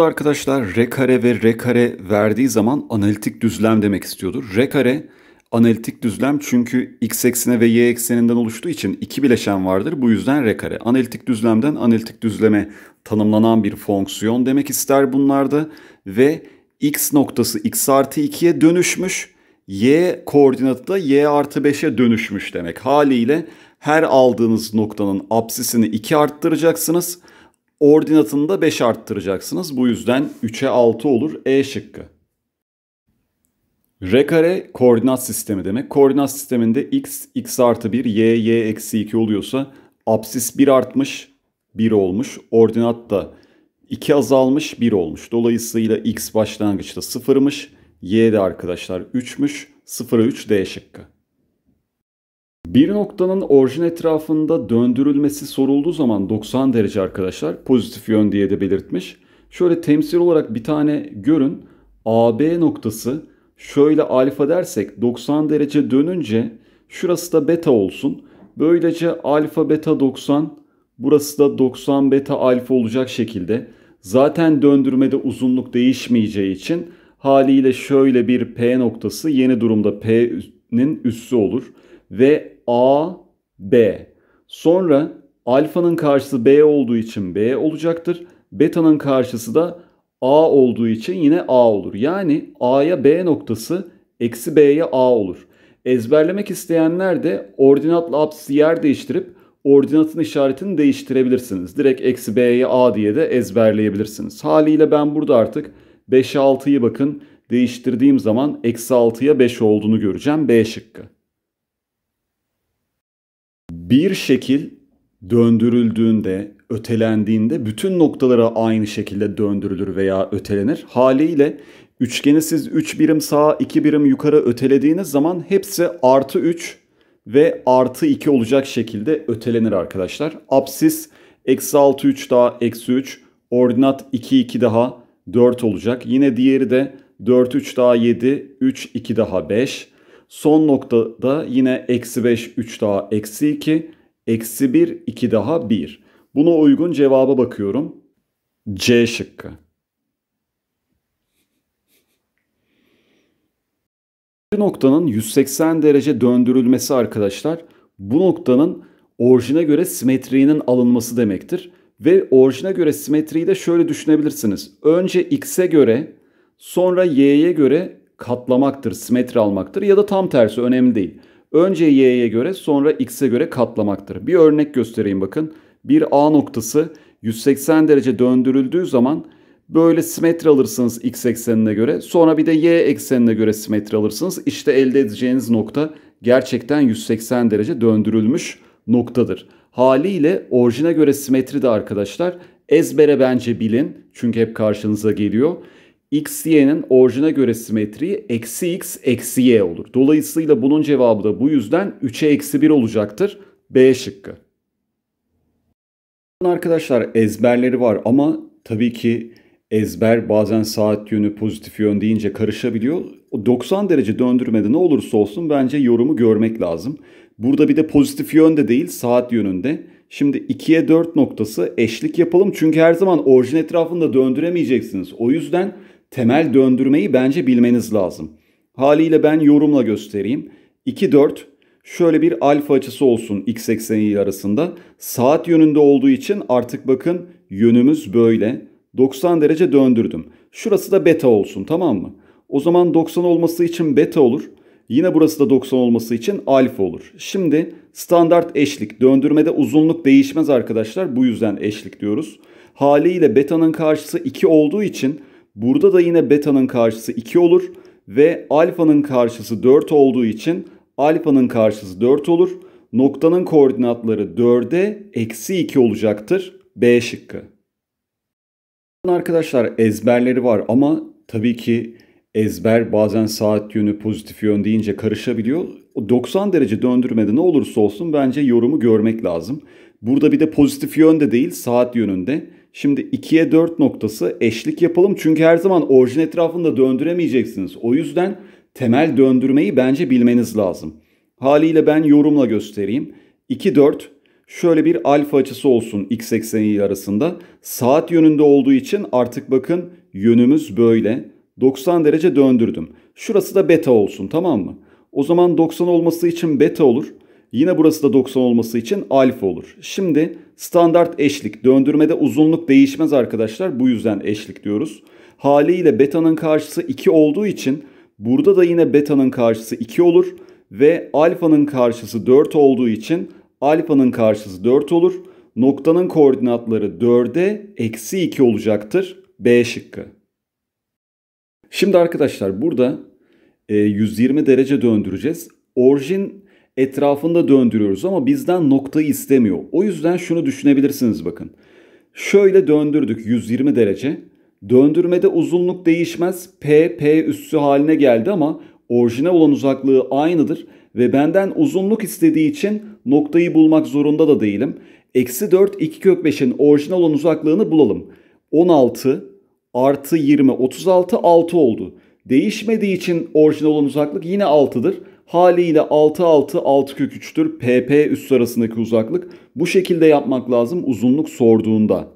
Arkadaşlar R kare ve R kare verdiği zaman analitik düzlem demek istiyordur. R kare analitik düzlem çünkü x eksene ve y ekseninden oluştuğu için iki bileşen vardır. Bu yüzden R kare. Analitik düzlemden analitik düzleme tanımlanan bir fonksiyon demek ister bunlarda. Ve x noktası x artı 2'ye dönüşmüş. Y koordinatı da y artı 5'e dönüşmüş demek. Haliyle her aldığınız noktanın apsisini 2 arttıracaksınız. Ordinatını da 5 arttıracaksınız. Bu yüzden 3'e 6 olur E şıkkı. R kare koordinat sistemi demek. Koordinat sisteminde x, x artı 1, y, y eksi 2 oluyorsa absis 1 artmış, 1 olmuş. Ordinat da 2 azalmış, 1 olmuş. Dolayısıyla x başlangıçta 0'mış, y de arkadaşlar 3'müş, 0'a 3 D şıkkı. Bir noktanın orijin etrafında döndürülmesi sorulduğu zaman 90 derece arkadaşlar pozitif yön diye de belirtmiş. Şöyle temsil olarak bir tane görün. AB noktası şöyle alfa dersek 90 derece dönünce şurası da beta olsun. Böylece alfa beta 90 burası da 90 beta alfa olacak şekilde. Zaten döndürmede uzunluk değişmeyeceği için haliyle şöyle bir P noktası yeni durumda P'nin üssü olur. Ve A, B. Sonra alfanın karşısı B olduğu için B olacaktır. Beta'nın karşısı da A olduğu için yine A olur. Yani A'ya B noktası eksi B'ye A olur. Ezberlemek isteyenler de ordinatla apsisi yer değiştirip ordinatın işaretini değiştirebilirsiniz. Direkt eksi B'ye A diye de ezberleyebilirsiniz. Haliyle ben burada artık 5'e 6'yı bakın değiştirdiğim zaman eksi 6'ya 5 olduğunu göreceğim B şıkkı bir şekil döndürüldüğünde, ötelendiğinde bütün noktalara aynı şekilde döndürülür veya ötelenir. Haliyle üçgeni siz 3 üç birim sağa 2 birim yukarı ötelediğiniz zaman hepsi artı 3 ve artı 2 olacak şekilde ötelenir arkadaşlar. Apsis eksi 6 3 daha eksi 3 ordinat 2 2 daha 4 olacak. Yine diğeri de 4 3 daha 7 3 2 daha 5 Son noktada yine eksi 5 3 daha eksi 2. Eksi 1 2 daha 1. Buna uygun cevaba bakıyorum. C şıkkı. Bir noktanın 180 derece döndürülmesi arkadaşlar bu noktanın orijine göre simetriğinin alınması demektir. Ve orijine göre simetriyi de şöyle düşünebilirsiniz. Önce x'e göre sonra y'ye göre katlamaktır, simetri almaktır ya da tam tersi önemli değil. Önce y'ye göre sonra x'e göre katlamaktır. Bir örnek göstereyim bakın. Bir A noktası 180 derece döndürüldüğü zaman böyle simetri alırsınız x eksenine göre. Sonra bir de y eksenine göre simetri alırsınız. İşte elde edeceğiniz nokta gerçekten 180 derece döndürülmüş noktadır. Haliyle orijine göre simetri de arkadaşlar ezbere bence bilin. Çünkü hep karşınıza geliyor. XY'nin orijine göre simetriği eksi x, eksi y olur. Dolayısıyla bunun cevabı da bu yüzden 3'e eksi 1 olacaktır. B şıkkı. Arkadaşlar ezberleri var ama tabii ki ezber bazen saat yönü pozitif yön deyince karışabiliyor. 90 derece döndürmede ne olursa olsun bence yorumu görmek lazım. Burada bir de pozitif yönde değil saat yönünde. Şimdi 2'ye 4 noktası eşlik yapalım. Çünkü her zaman orijin etrafında döndüremeyeceksiniz. O yüzden temel döndürmeyi bence bilmeniz lazım. Haliyle ben yorumla göstereyim. 2-4 şöyle bir alfa açısı olsun x ekseni arasında. Saat yönünde olduğu için artık bakın yönümüz böyle. 90 derece döndürdüm. Şurası da beta olsun tamam mı? O zaman 90 olması için beta olur. Yine burası da 90 olması için alfa olur. Şimdi standart eşlik. Döndürmede uzunluk değişmez arkadaşlar. Bu yüzden eşlik diyoruz. Haliyle beta'nın karşısı 2 olduğu için Burada da yine beta'nın karşısı 2 olur ve alfa'nın karşısı 4 olduğu için alfa'nın karşısı 4 olur. Noktanın koordinatları 4'e eksi 2 olacaktır. B şıkkı. Arkadaşlar ezberleri var ama tabii ki ezber bazen saat yönü pozitif yön deyince karışabiliyor. 90 derece döndürmede ne olursa olsun bence yorumu görmek lazım. Burada bir de pozitif yönde değil saat yönünde. Şimdi 2'ye 4 noktası eşlik yapalım. Çünkü her zaman orijin etrafında döndüremeyeceksiniz. O yüzden temel döndürmeyi bence bilmeniz lazım. Haliyle ben yorumla göstereyim. 2, 4 şöyle bir alfa açısı olsun x ekseniyle arasında. Saat yönünde olduğu için artık bakın yönümüz böyle. 90 derece döndürdüm. Şurası da beta olsun tamam mı? O zaman 90 olması için beta olur. Yine burası da 90 olması için alfa olur. Şimdi standart eşlik. Döndürmede uzunluk değişmez arkadaşlar. Bu yüzden eşlik diyoruz. Haliyle beta'nın karşısı 2 olduğu için burada da yine beta'nın karşısı 2 olur. Ve alfanın karşısı 4 olduğu için alfanın karşısı 4 olur. Noktanın koordinatları 4'e eksi 2 olacaktır. B şıkkı. Şimdi arkadaşlar burada 120 e, derece döndüreceğiz. Orijin etrafında döndürüyoruz ama bizden noktayı istemiyor. O yüzden şunu düşünebilirsiniz bakın. Şöyle döndürdük 120 derece. Döndürmede uzunluk değişmez. P, P üssü haline geldi ama orijine olan uzaklığı aynıdır. Ve benden uzunluk istediği için noktayı bulmak zorunda da değilim. Eksi 4, 2 kök 5'in orijinal olan uzaklığını bulalım. 16 artı 20, 36, 6 oldu. Değişmediği için orijinal olan uzaklık yine 6'dır. Haliyle 6 6 6 kök 3'tür. PP üst arasındaki uzaklık. Bu şekilde yapmak lazım uzunluk sorduğunda.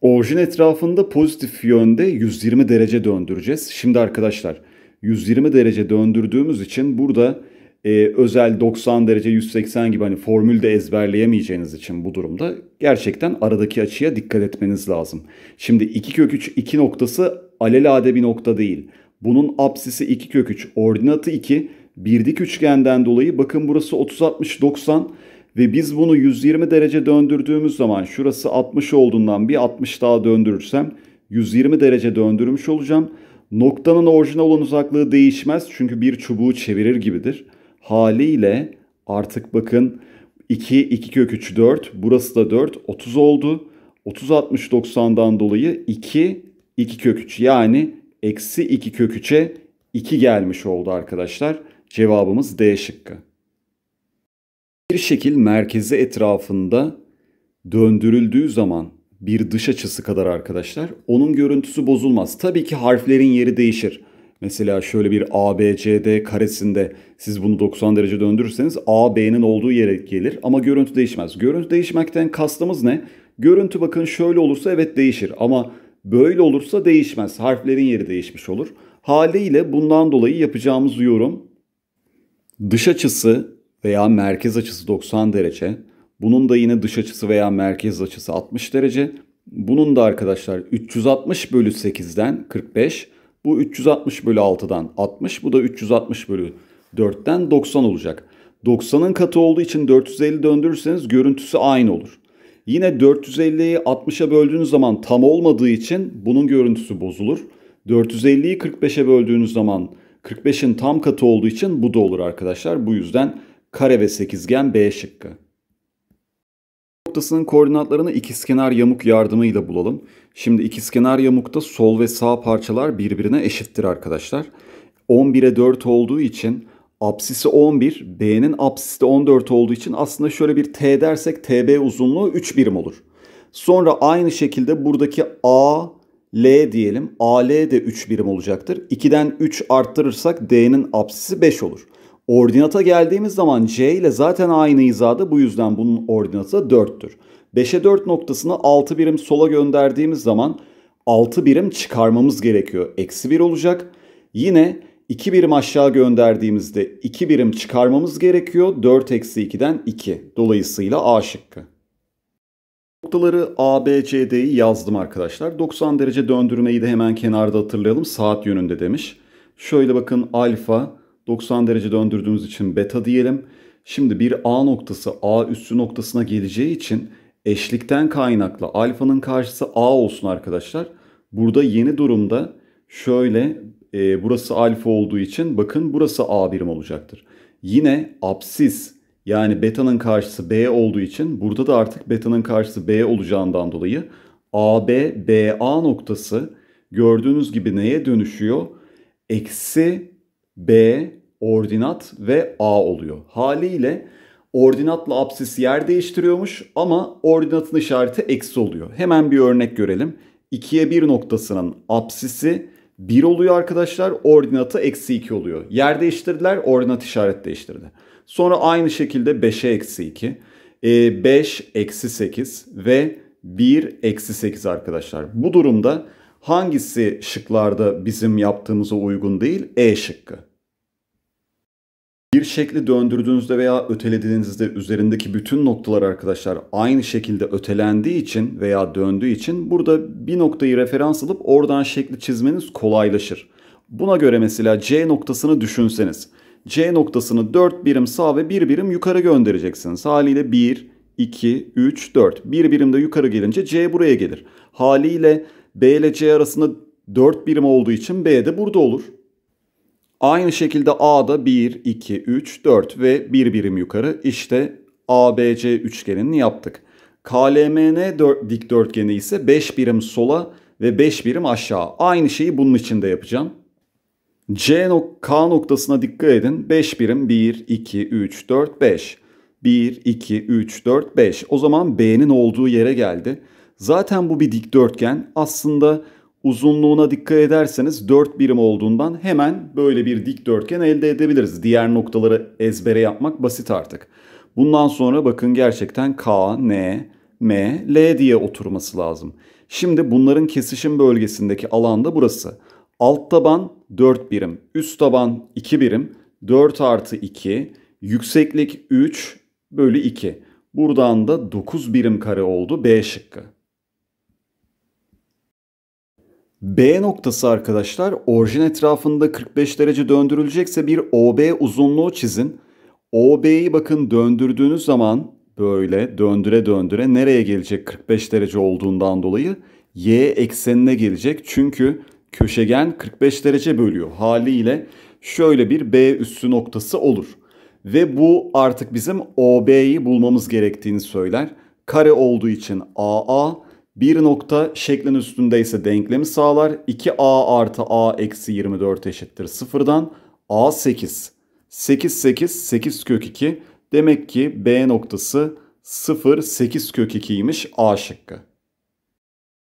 Orijin etrafında pozitif yönde 120 derece döndüreceğiz. Şimdi arkadaşlar 120 derece döndürdüğümüz için burada e, özel 90 derece 180 gibi hani formülde ezberleyemeyeceğiniz için bu durumda gerçekten aradaki açıya dikkat etmeniz lazım. Şimdi 2 kök 3 2 noktası alelade bir nokta değil. Bunun apsisi 2 kök 3, ordinatı 2. Bir dik üçgenden dolayı bakın burası 30 60 90 ve biz bunu 120 derece döndürdüğümüz zaman şurası 60 olduğundan bir 60 daha döndürürsem 120 derece döndürmüş olacağım. Noktanın orijine olan uzaklığı değişmez çünkü bir çubuğu çevirir gibidir. Haliyle artık bakın 2, 2 kök 3, 4. Burası da 4, 30 oldu. 30, 60, 90'dan dolayı 2, 2 kök 3 yani eksi 2 kök 3'e 2 gelmiş oldu arkadaşlar. Cevabımız D şıkkı. Bir şekil merkezi etrafında döndürüldüğü zaman bir dış açısı kadar arkadaşlar onun görüntüsü bozulmaz. Tabii ki harflerin yeri değişir. Mesela şöyle bir ABCD karesinde siz bunu 90 derece döndürürseniz AB'nin olduğu yere gelir ama görüntü değişmez. Görüntü değişmekten kastımız ne? Görüntü bakın şöyle olursa evet değişir ama Böyle olursa değişmez. Harflerin yeri değişmiş olur. Haliyle bundan dolayı yapacağımız yorum dış açısı veya merkez açısı 90 derece. Bunun da yine dış açısı veya merkez açısı 60 derece. Bunun da arkadaşlar 360 bölü 8'den 45. Bu 360 bölü 6'dan 60. Bu da 360 bölü 4'ten 90 olacak. 90'ın katı olduğu için 450 döndürürseniz görüntüsü aynı olur. Yine 450'yi 60'a böldüğünüz zaman tam olmadığı için bunun görüntüsü bozulur. 450'yi 45'e böldüğünüz zaman 45'in tam katı olduğu için bu da olur arkadaşlar. Bu yüzden kare ve sekizgen B şıkkı. Noktasının koordinatlarını ikizkenar yamuk yardımıyla bulalım. Şimdi ikizkenar yamukta sol ve sağ parçalar birbirine eşittir arkadaşlar. 11'e 4 olduğu için Apsisi 11, B'nin apsisi de 14 olduğu için aslında şöyle bir T dersek TB uzunluğu 3 birim olur. Sonra aynı şekilde buradaki A, L diyelim. AL de 3 birim olacaktır. 2'den 3 arttırırsak D'nin apsisi 5 olur. Ordinata geldiğimiz zaman C ile zaten aynı hizada bu yüzden bunun ordinatı 4'tür. 5'e 4 noktasını 6 birim sola gönderdiğimiz zaman 6 birim çıkarmamız gerekiyor. Eksi 1 olacak. Yine 2 birim aşağı gönderdiğimizde 2 birim çıkarmamız gerekiyor. 4 eksi 2'den 2. Dolayısıyla A şıkkı. Noktaları A, B, C, D'yi yazdım arkadaşlar. 90 derece döndürmeyi de hemen kenarda hatırlayalım. Saat yönünde demiş. Şöyle bakın alfa 90 derece döndürdüğümüz için beta diyelim. Şimdi bir A noktası A üssü noktasına geleceği için eşlikten kaynaklı alfanın karşısı A olsun arkadaşlar. Burada yeni durumda şöyle e, burası alfa olduğu için bakın burası A birim olacaktır. Yine absis yani beta'nın karşısı B olduğu için burada da artık beta'nın karşısı B olacağından dolayı AB, BA noktası gördüğünüz gibi neye dönüşüyor? Eksi B ordinat ve A oluyor. Haliyle ordinatla absis yer değiştiriyormuş ama ordinatın işareti eksi oluyor. Hemen bir örnek görelim. 2'ye 1 noktasının absisi 1 oluyor arkadaşlar. Ordinatı eksi 2 oluyor. Yer değiştirdiler. Ordinat işaret değiştirdi. Sonra aynı şekilde 5'e eksi 2. E, 5 eksi 8 ve 1 eksi 8 arkadaşlar. Bu durumda hangisi şıklarda bizim yaptığımıza uygun değil? E şıkkı. Bir şekli döndürdüğünüzde veya ötelediğinizde üzerindeki bütün noktalar arkadaşlar aynı şekilde ötelendiği için veya döndüğü için burada bir noktayı referans alıp oradan şekli çizmeniz kolaylaşır. Buna göre mesela C noktasını düşünseniz. C noktasını 4 birim sağ ve 1 birim yukarı göndereceksiniz. Haliyle 1, 2, 3, 4. 1 birim de yukarı gelince C buraya gelir. Haliyle B ile C arasında 4 birim olduğu için B de burada olur. Aynı şekilde A'da 1, 2, 3, 4 ve 1 birim yukarı işte ABC üçgenini yaptık. KLMN dikdörtgeni ise 5 birim sola ve 5 birim aşağı. Aynı şeyi bunun için de yapacağım. C nok K noktasına dikkat edin. 5 birim 1, 2, 3, 4, 5. 1, 2, 3, 4, 5. O zaman B'nin olduğu yere geldi. Zaten bu bir dikdörtgen. Aslında uzunluğuna dikkat ederseniz 4 birim olduğundan hemen böyle bir dikdörtgen elde edebiliriz. Diğer noktaları ezbere yapmak basit artık. Bundan sonra bakın gerçekten K, N, M, L diye oturması lazım. Şimdi bunların kesişim bölgesindeki alanda burası. Alt taban 4 birim, üst taban 2 birim, 4 artı 2, yükseklik 3 bölü 2. Buradan da 9 birim kare oldu B şıkkı. B noktası arkadaşlar orijin etrafında 45 derece döndürülecekse bir OB uzunluğu çizin. OB'yi bakın döndürdüğünüz zaman böyle döndüre döndüre nereye gelecek 45 derece olduğundan dolayı? Y eksenine gelecek çünkü köşegen 45 derece bölüyor. Haliyle şöyle bir B üssü noktası olur. Ve bu artık bizim OB'yi bulmamız gerektiğini söyler. Kare olduğu için AA, bir nokta şeklin üstünde ise denklemi sağlar. 2a artı a eksi 24 eşittir 0'dan a 8. 8 8 8 kök 2. Demek ki b noktası 0 8 kök 2'ymiş a şıkkı.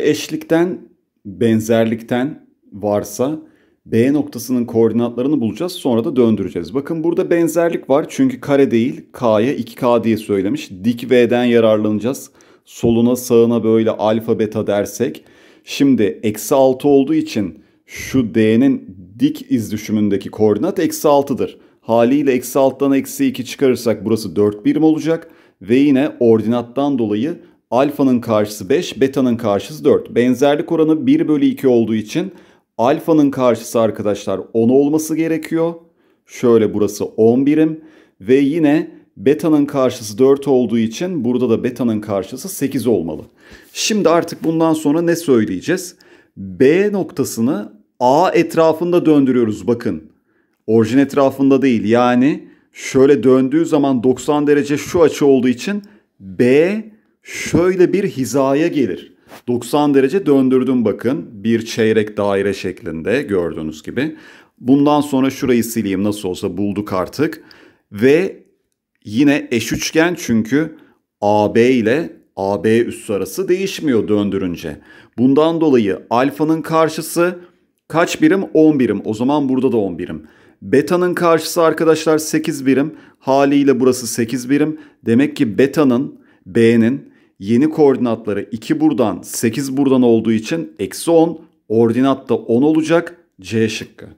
Eşlikten, benzerlikten varsa B noktasının koordinatlarını bulacağız sonra da döndüreceğiz. Bakın burada benzerlik var çünkü kare değil K'ya 2K diye söylemiş. Dik V'den yararlanacağız soluna sağına böyle alfa beta dersek. Şimdi eksi 6 olduğu için şu D'nin dik iz düşümündeki koordinat eksi 6'dır. Haliyle eksi alttan eksi 2 çıkarırsak burası 4 birim olacak. Ve yine ordinattan dolayı alfanın karşısı 5, beta'nın karşısı 4. Benzerlik oranı 1 bölü 2 olduğu için alfanın karşısı arkadaşlar 10 olması gerekiyor. Şöyle burası 10 birim. Ve yine Beta'nın karşısı 4 olduğu için burada da beta'nın karşısı 8 olmalı. Şimdi artık bundan sonra ne söyleyeceğiz? B noktasını A etrafında döndürüyoruz bakın. Orijin etrafında değil yani şöyle döndüğü zaman 90 derece şu açı olduğu için B şöyle bir hizaya gelir. 90 derece döndürdüm bakın bir çeyrek daire şeklinde gördüğünüz gibi. Bundan sonra şurayı sileyim nasıl olsa bulduk artık. Ve Yine eş üçgen çünkü AB ile AB üssü arası değişmiyor döndürünce. Bundan dolayı alfanın karşısı kaç birim? 10 birim. O zaman burada da 10 birim. Beta'nın karşısı arkadaşlar 8 birim. Haliyle burası 8 birim. Demek ki beta'nın, B'nin yeni koordinatları 2 buradan 8 buradan olduğu için eksi 10. Ordinat da 10 olacak. C şıkkı.